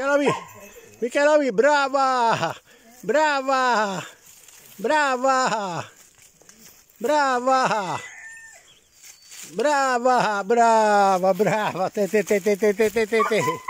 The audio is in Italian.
Michelavi, Michelavi, brava, brava, brava, brava, brava, brava, brava, te te te te te te te te.